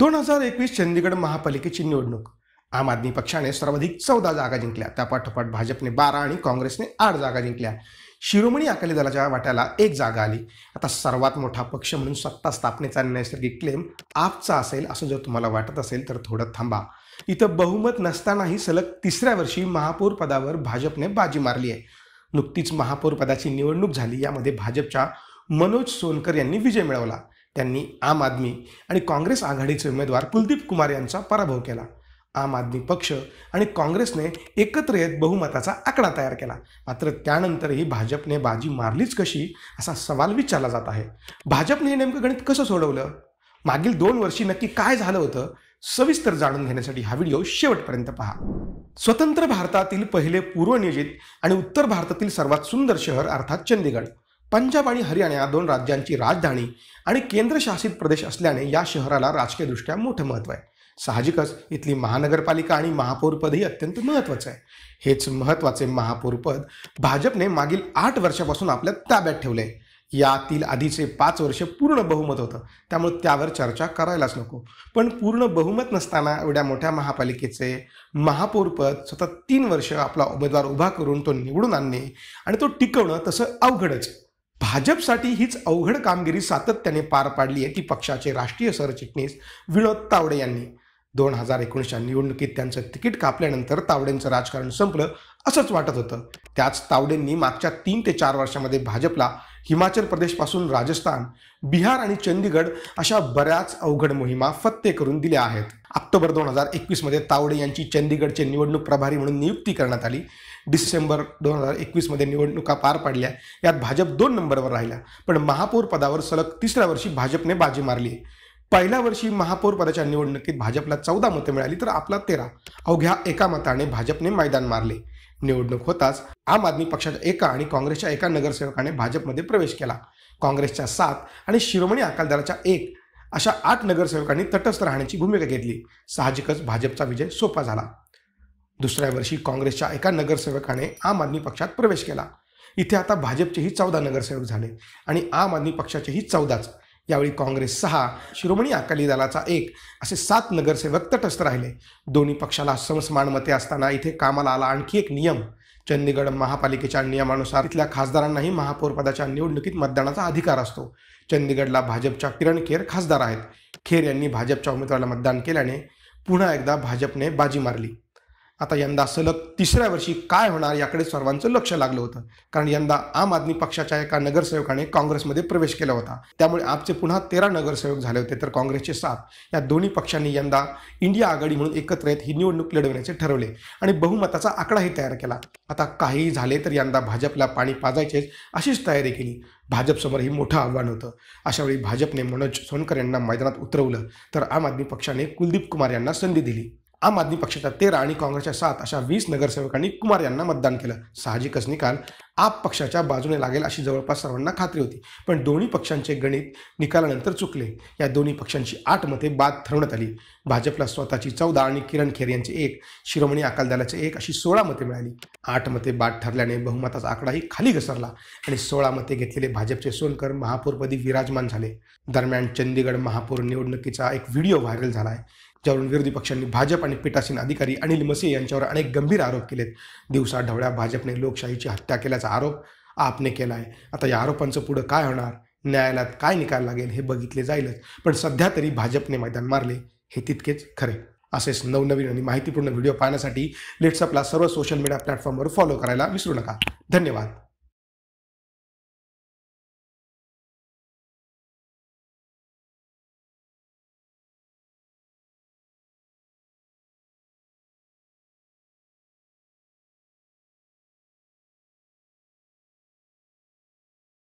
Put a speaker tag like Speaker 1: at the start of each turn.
Speaker 1: दोन हजार एकवीस चंदीगड महापालिकेची निवडणूक आम आदमी पक्षाने सर्वाधिक चौदा जागा जिंकल्या त्यापाठोपाठ भाजपने बारा आणि काँग्रेसने आठ जागा जिंकल्या शिरोमणी अकाली दलाच्या वाट्याला एक जागा आली आता सर्वात मोठा पक्ष म्हणून सत्ता स्थापनेचा नैसर्गिक क्लेम आपचा असेल असं जर तुम्हाला वाटत असेल तर थोडं थांबा इथं बहुमत नसतानाही सलग तिसऱ्या वर्षी महापौर पदावर भाजपने बाजी मारली आहे नुकतीच महापौर पदाची निवडणूक झाली यामध्ये भाजपच्या मनोज सोनकर यांनी विजय मिळवला त्यांनी आम आदमी आणि काँग्रेस आघाडीचे उमेदवार कुलदीप कुमार यांचा पराभव केला आम आदमी पक्ष आणि काँग्रेसने एकत्र येत बहुमताचा आकडा तयार केला मात्र त्यानंतरही भाजपने बाजी मारलीच कशी असा सवाल विचारला जात आहे भाजपने हे नेमकं गणित कसं सोडवलं मागील दोन वर्षी नक्की काय झालं होतं सविस्तर जाणून घेण्यासाठी हा व्हिडिओ शेवटपर्यंत पहा स्वतंत्र भारतातील पहिले पूर्वनियोजित आणि उत्तर भारतातील सर्वात सुंदर शहर अर्थात चंदीगड पंजाब आणि हरियाणा या दोन राज्यांची राजधानी आणि केंद्रशासित प्रदेश असल्याने या शहराला राजकीयदृष्ट्या मोठं महत्त्व आहे साहजिकच इथली महानगरपालिका आणि महापौरपदही अत्यंत महत्त्वाचं आहे हेच महत्त्वाचे महापौरपद भाजपने मागील आठ वर्षापासून आपल्या ताब्यात ठेवले यातील आधीचे पाच वर्ष पूर्ण बहुमत होतं त्यामुळे त्यावर चर्चा करायलाच नको पण पूर्ण बहुमत नसताना एवढ्या मोठ्या महापालिकेचे महापौरपद सतत तीन वर्ष आपला उमेदवार उभा करून तो निवडून आणणे आणि तो टिकवणं तसं अवघडच भाजपसाठी हीच अवघड कामगिरी सातत्याने पार पाडली आहे ती पक्षाचे राष्ट्रीय सरचिटणीस विनोद तावडे यांनी दोन हजार एकोणीसच्या निवडणुकीत त्यांचं तिकीट कापल्यानंतर तावडेंचं राजकारण संपलं असंच वाटत होतं त्याच तावडेंनी मागच्या तीन ते चार वर्षामध्ये भाजपला हिमाचल प्रदेशपासून राजस्थान बिहार आणि चंदीगड अशा बऱ्याच अवघड मोहिमा फत्ते करून दिल्या आहेत ऑक्टोबर दोन हजार एकवीसमध्ये तावडे यांची चंदीगडचे निवडणूक प्रभारी म्हणून नियुक्ती करण्यात आली डिसेंबर दोन हजार एकवीसमध्ये निवडणुका पार पडल्या यात भाजप दोन नंबरवर राहिला पण महापौर पदावर सलग तिसऱ्या वर्षी भाजपने बाजी मारली पहिल्या वर्षी महापौर पदाच्या निवडणुकीत भाजपला चौदा मतं मिळाली तर आपला तेरा अवघ्या एका मताने भाजपने मैदान मारले निवडणूक होताच आम आदमी पक्षाच्या एका आणि काँग्रेसच्या एका नगरसेवकाने भाजपमध्ये प्रवेश केला काँग्रेसच्या सात आणि शिरोमणी दलाच्या एक अशा आठ नगरसेवकांनी तटस्थ राहण्याची भूमिका घेतली साहजिकच भाजपचा विजय सोपा झाला दुसऱ्या वर्षी काँग्रेसच्या एका नगरसेवकाने आम आदमी पक्षात प्रवेश केला इथे आता भाजपचेही चौदा नगरसेवक झाले आणि आम आदमी पक्षाचेही चौदाच यावेळी काँग्रेस सहा शिरोमणी अकाली दलाचा एक असे सात नगरसेवक तटस्थ राहिले दोन्ही पक्षाला समसमान मते असताना इथे कामाला आला आणखी एक नियम चंदीगड महापालिकेच्या नियमानुसार इथल्या खासदारांनाही महापौरपदाच्या निवडणुकीत मतदानाचा अधिकार असतो चंदीगडला भाजपच्या किरण खेर खासदार आहेत खेर यांनी भाजपच्या उमेदवाराला मतदान केल्याने पुन्हा एकदा भाजपने बाजी मारली आता यंदा सलग तिसऱ्या वर्षी काय होणार याकडे सर्वांचं लक्ष लागलं होतं कारण यंदा आम आदमी पक्षाच्या एका नगरसेवकाने काँग्रेसमध्ये प्रवेश केला होता त्यामुळे आपचे पुन्हा तेरा नगरसेवक झाले होते तर काँग्रेसचे सात या दोन्ही पक्षांनी यंदा इंडिया आघाडी म्हणून एकत्र येत ही निवडणूक लढवण्याचे ठरवले आणि बहुमताचा आकडाही तयार केला आता काहीही झाले तर यंदा भाजपला पाणी पाजायचेच अशीच तयारी केली भाजपसमोर हे मोठं आव्हान होतं अशावेळी भाजपने मनोज सोनकर यांना मैदानात उतरवलं तर आम आदमी पक्षाने कुलदीप कुमार यांना संधी दिली आम आदमी पक्षाच्या तेरा आणि काँग्रेसच्या सात अशा वीस नगरसेवकांनी कुमार यांना मतदान केलं साहजिकच निकाल आप पक्षाच्या बाजूने लागेल अशी जवळपास सर्वांना खात्री होती पण दोन्ही पक्षांचे गणित निकालानंतर चुकले या दोन्ही पक्षांची आठ मते बाद ठरवण्यात आली भाजपला स्वतःची चौदा आणि किरण खेर यांचे एक शिरोमणी अकाली दलाचे एक अशी सोळा मते मिळाली आठ मते बाद ठरल्याने बहुमताचा आकडाही खाली घसरला आणि सोळा मते घेतलेले भाजपचे सोनकर महापौरपदी विराजमान झाले दरम्यान चंदीगड महापौर निवडणुकीचा एक व्हिडिओ व्हायरल झाला आहे ज्यावरून विरोधी पक्षांनी भाजप आणि पीठासीन अधिकारी अनिल मसे यांच्यावर अनेक गंभीर आरोप केलेत दिवसाढवळ्या भाजपने लोकशाहीची हत्या केल्याचा आरोप आपने केला आहे आता या आरोपांचं पुढं काय होणार न्यायालयात काय निकाल लागेल हे बघितले जाईलच पण सध्या तरी भाजपने मैदान मारले हे तितकेच खरे असेच नवनवीन आणि माहितीपूर्ण व्हिडिओ पाहण्यासाठी लेट्सअपला सर्व सोशल मीडिया प्लॅटफॉर्मवर फॉलो करायला विसरू नका धन्यवाद